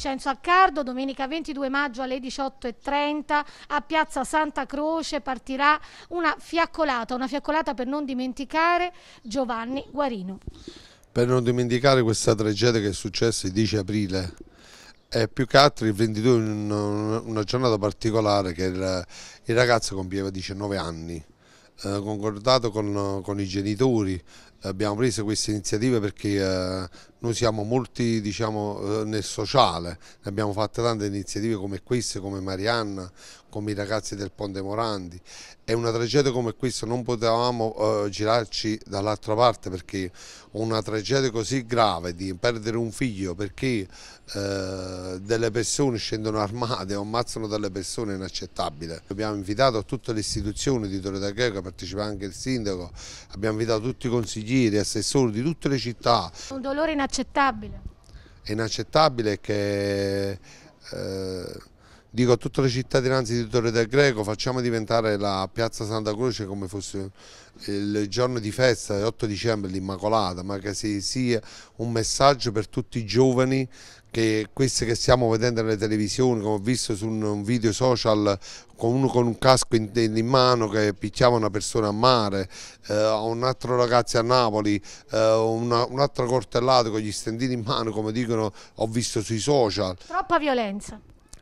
Vincenzo Accardo, domenica 22 maggio alle 18.30 a Piazza Santa Croce partirà una fiaccolata, una fiaccolata per non dimenticare Giovanni Guarino. Per non dimenticare questa tragedia che è successa il 10 aprile, è più che altro il 22 una giornata particolare che il, il ragazzo compieva 19 anni, eh, concordato con, con i genitori, abbiamo preso queste iniziative perché eh, noi siamo molti diciamo, eh, nel sociale, abbiamo fatto tante iniziative come queste, come Marianna, come i ragazzi del Ponte Morandi e una tragedia come questa non potevamo eh, girarci dall'altra parte perché una tragedia così grave di perdere un figlio perché delle persone scendono armate o ammazzano delle persone è inaccettabile. Abbiamo invitato tutte le istituzioni di Torre d'Agheco, partecipa anche il sindaco, abbiamo invitato tutti i consiglieri consiglieri, assessori di tutte le città. Un dolore inaccettabile. È inaccettabile che... Eh, dico a tutte le cittadinanze di Torre del Greco facciamo diventare la piazza Santa Croce come fosse il giorno di festa dell'8 dicembre l'Immacolata ma che sia un messaggio per tutti i giovani che queste che stiamo vedendo nelle televisioni come ho visto su un video social con uno con un casco in, in mano che picchiava una persona a mare eh, un altro ragazzo a Napoli eh, una, un altro cortellato con gli stendini in mano come dicono ho visto sui social troppa violenza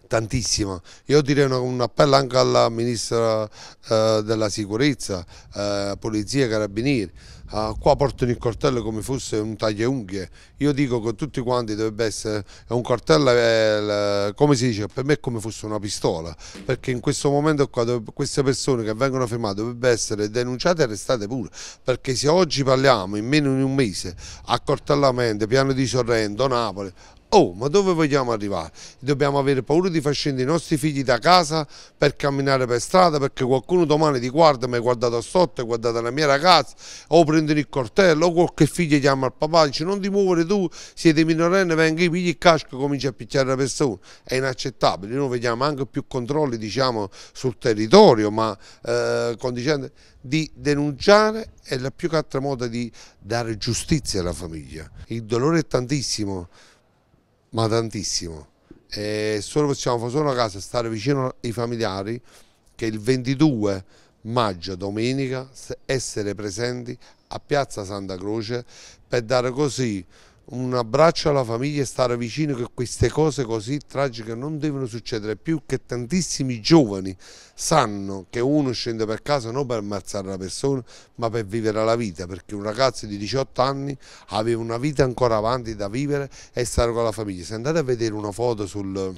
tantissima. Io direi una, un appello anche alla Ministra eh, della Sicurezza, eh, Polizia, Carabinieri. Eh, qua portano il cartello come fosse un tagliaunghie. Io dico che tutti quanti dovrebbe essere un cartello, è, eh, come si dice, per me è come fosse una pistola, perché in questo momento qua dove, queste persone che vengono fermate dovrebbero essere denunciate e arrestate pure, perché se oggi parliamo in meno di un mese accortellamento, piano di Sorrento, Napoli, Oh, ma dove vogliamo arrivare? Dobbiamo avere paura di far scendere i nostri figli da casa per camminare per strada perché qualcuno domani ti guarda, mi ha guardato sotto, hai guardato la mia ragazza, o prendono il cortello o qualche figlio chiama il papà, dice non ti muovere tu, siete minorenne, venga, pigli il casco e cominci a picchiare la persona. È inaccettabile, noi vediamo anche più controlli diciamo, sul territorio, ma eh, condicendo di denunciare è la più che cattra moda di dare giustizia alla famiglia. Il dolore è tantissimo ma tantissimo. E solo possiamo solo a casa stare vicino ai familiari che il 22 maggio, domenica, essere presenti a Piazza Santa Croce per dare così un abbraccio alla famiglia e stare vicino che queste cose così tragiche non devono succedere più che tantissimi giovani sanno che uno scende per casa non per ammazzare una persona ma per vivere la vita perché un ragazzo di 18 anni aveva una vita ancora avanti da vivere e stare con la famiglia se andate a vedere una foto sul,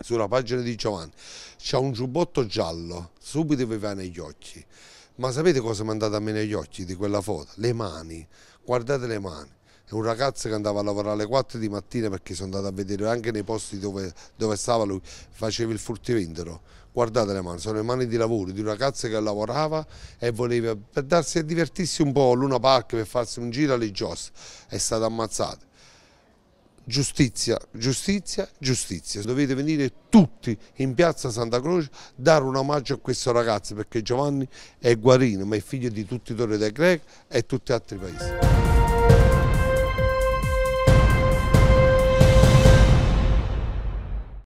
sulla pagina di Giovanni c'è un giubbotto giallo subito vi va negli occhi ma sapete cosa mi è andato a me negli occhi di quella foto? le mani guardate le mani è un ragazzo che andava a lavorare alle 4 di mattina perché sono andato a vedere anche nei posti dove, dove stava lui, faceva il furtivendolo. Guardate le mani, sono le mani di lavoro di un ragazzo che lavorava e voleva per darsi a divertirsi un po' a Luna Park per farsi un giro alle giostre. È stato ammazzato. Giustizia, giustizia, giustizia. Dovete venire tutti in piazza Santa Croce dare un omaggio a questo ragazzo perché Giovanni è guarino ma è figlio di tutti i Torre del Greco e tutti gli altri paesi.